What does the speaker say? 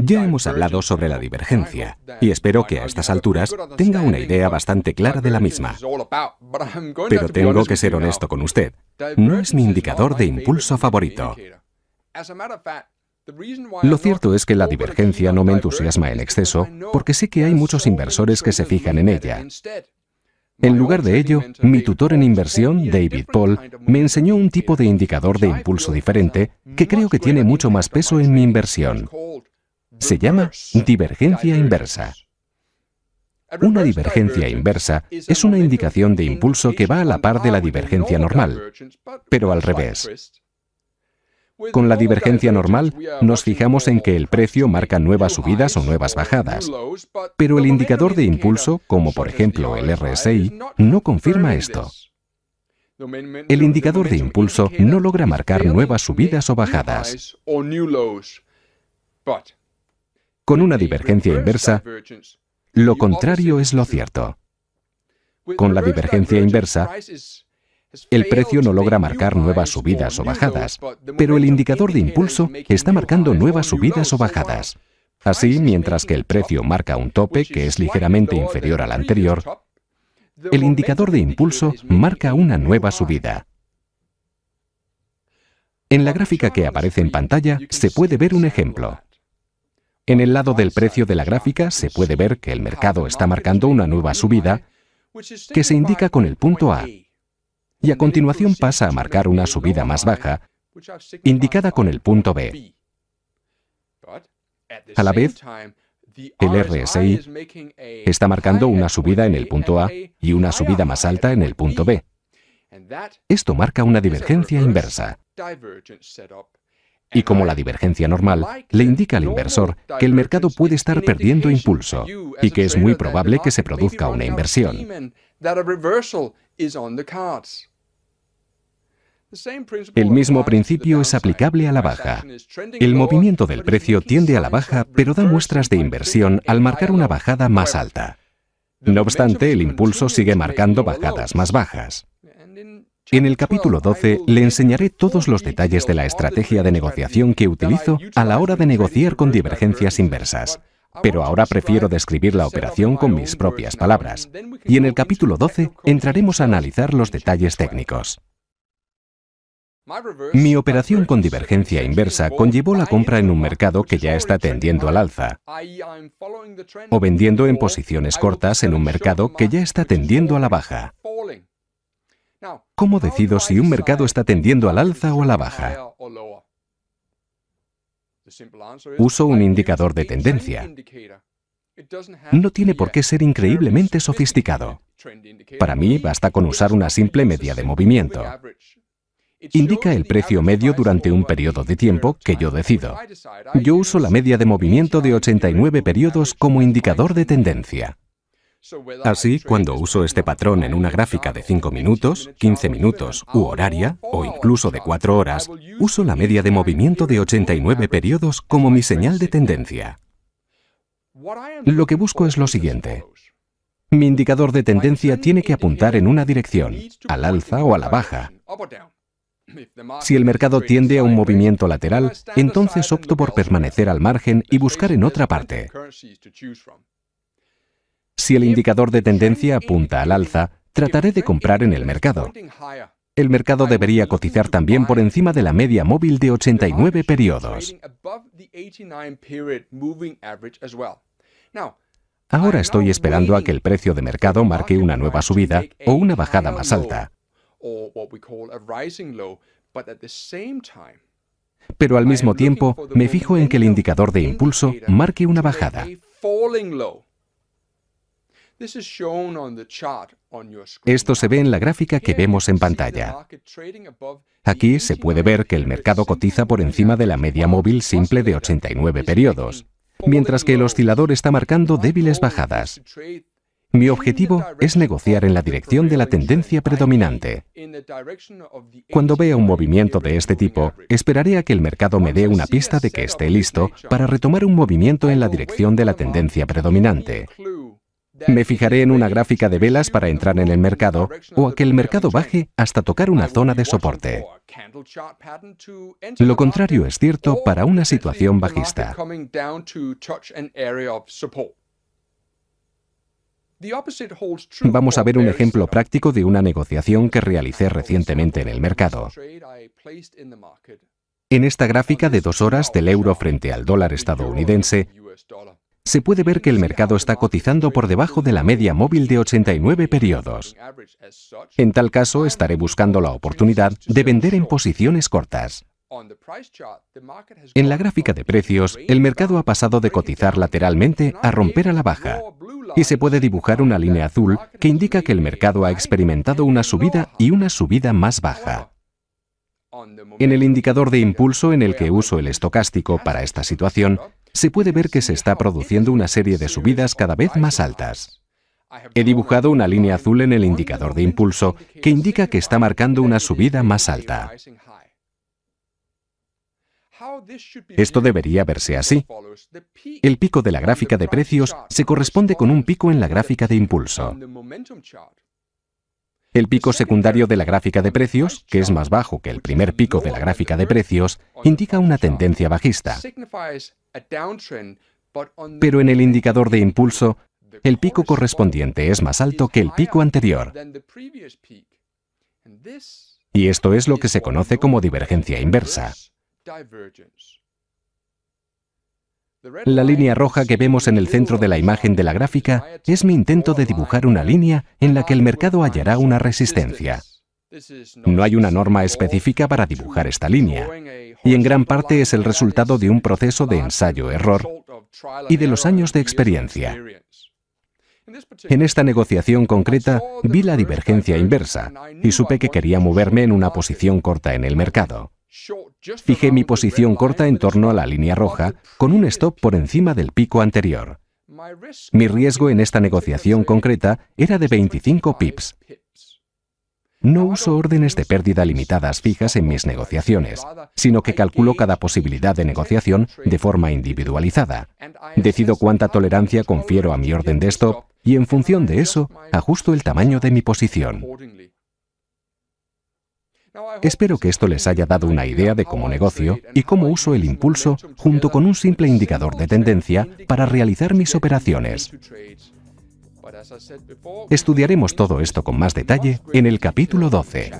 Ya hemos hablado sobre la divergencia y espero que a estas alturas tenga una idea bastante clara de la misma. Pero tengo que ser honesto con usted. No es mi indicador de impulso favorito. Lo cierto es que la divergencia no me entusiasma en exceso porque sé que hay muchos inversores que se fijan en ella. En lugar de ello, mi tutor en inversión, David Paul, me enseñó un tipo de indicador de impulso diferente que creo que tiene mucho más peso en mi inversión. Se llama divergencia inversa. Una divergencia inversa es una indicación de impulso que va a la par de la divergencia normal, pero al revés. Con la divergencia normal, nos fijamos en que el precio marca nuevas subidas o nuevas bajadas, pero el indicador de impulso, como por ejemplo el RSI, no confirma esto. El indicador de impulso no logra marcar nuevas subidas o bajadas. Con una divergencia inversa, lo contrario es lo cierto. Con la divergencia inversa, el precio no logra marcar nuevas subidas o bajadas, pero el indicador de impulso está marcando nuevas subidas o bajadas. Así, mientras que el precio marca un tope que es ligeramente inferior al anterior, el indicador de impulso marca una nueva subida. En la gráfica que aparece en pantalla se puede ver un ejemplo. En el lado del precio de la gráfica se puede ver que el mercado está marcando una nueva subida que se indica con el punto A, y a continuación pasa a marcar una subida más baja, indicada con el punto B. A la vez, el RSI está marcando una subida en el punto A y una subida más alta en el punto B. Esto marca una divergencia inversa. Y como la divergencia normal, le indica al inversor que el mercado puede estar perdiendo impulso y que es muy probable que se produzca una inversión. El mismo principio es aplicable a la baja. El movimiento del precio tiende a la baja, pero da muestras de inversión al marcar una bajada más alta. No obstante, el impulso sigue marcando bajadas más bajas. En el capítulo 12 le enseñaré todos los detalles de la estrategia de negociación que utilizo a la hora de negociar con divergencias inversas pero ahora prefiero describir la operación con mis propias palabras. Y en el capítulo 12 entraremos a analizar los detalles técnicos. Mi operación con divergencia inversa conllevó la compra en un mercado que ya está tendiendo al alza o vendiendo en posiciones cortas en un mercado que ya está tendiendo a la baja. ¿Cómo decido si un mercado está tendiendo al alza o a la baja? Uso un indicador de tendencia. No tiene por qué ser uh, increíblemente sofisticado. Para mí basta con usar una simple media de movimiento. Indica el precio medio durante un periodo de tiempo que yo decido. Yo uso la media de movimiento de 89 periodos como indicador de tendencia. Así, cuando uso este patrón en una gráfica de 5 minutos, 15 minutos u horaria, o incluso de 4 horas, uso la media de movimiento de 89 periodos como mi señal de tendencia. Lo que busco es lo siguiente. Mi indicador de tendencia tiene que apuntar en una dirección, al alza o a la baja. Si el mercado tiende a un movimiento lateral, entonces opto por permanecer al margen y buscar en otra parte. Si el indicador de tendencia apunta al alza, trataré de comprar en el mercado. El mercado debería cotizar también por encima de la media móvil de 89 periodos. Ahora estoy esperando a que el precio de mercado marque una nueva subida o una bajada más alta. Pero al mismo tiempo me fijo en que el indicador de impulso marque una bajada. Esto se ve en la gráfica que vemos en pantalla. Aquí se puede ver que el mercado cotiza por encima de la media móvil simple de 89 periodos, mientras que el oscilador está marcando débiles bajadas. Mi objetivo es negociar en la dirección de la tendencia predominante. Cuando vea un movimiento de este tipo, esperaré a que el mercado me dé una pista de que esté listo para retomar un movimiento en la dirección de la tendencia predominante. Me fijaré en una gráfica de velas para entrar en el mercado o a que el mercado baje hasta tocar una zona de soporte. Lo contrario es cierto para una situación bajista. Vamos a ver un ejemplo práctico de una negociación que realicé recientemente en el mercado. En esta gráfica de dos horas del euro frente al dólar estadounidense, se puede ver que el mercado está cotizando por debajo de la media móvil de 89 periodos. En tal caso, estaré buscando la oportunidad de vender en posiciones cortas. En la gráfica de precios, el mercado ha pasado de cotizar lateralmente a romper a la baja y se puede dibujar una línea azul que indica que el mercado ha experimentado una subida y una subida más baja. En el indicador de impulso en el que uso el estocástico para esta situación, se puede ver que se está produciendo una serie de subidas cada vez más altas. He dibujado una línea azul en el indicador de impulso que indica que está marcando una subida más alta. Esto debería verse así. El pico de la gráfica de precios se corresponde con un pico en la gráfica de impulso. El pico secundario de la gráfica de precios, que es más bajo que el primer pico de la gráfica de precios, indica una tendencia bajista. Pero en el indicador de impulso, el pico correspondiente es más alto que el pico anterior. Y esto es lo que se conoce como divergencia inversa. La línea roja que vemos en el centro de la imagen de la gráfica es mi intento de dibujar una línea en la que el mercado hallará una resistencia. No hay una norma específica para dibujar esta línea y en gran parte es el resultado de un proceso de ensayo-error y de los años de experiencia. En esta negociación concreta vi la divergencia inversa y supe que quería moverme en una posición corta en el mercado. Fijé mi posición corta en torno a la línea roja con un stop por encima del pico anterior. Mi riesgo en esta negociación concreta era de 25 pips, no uso órdenes de pérdida limitadas fijas en mis negociaciones, sino que calculo cada posibilidad de negociación de forma individualizada. Decido cuánta tolerancia confiero a mi orden de stop y en función de eso ajusto el tamaño de mi posición. Espero que esto les haya dado una idea de cómo negocio y cómo uso el impulso junto con un simple indicador de tendencia para realizar mis operaciones. Estudiaremos todo esto con más detalle en el capítulo 12.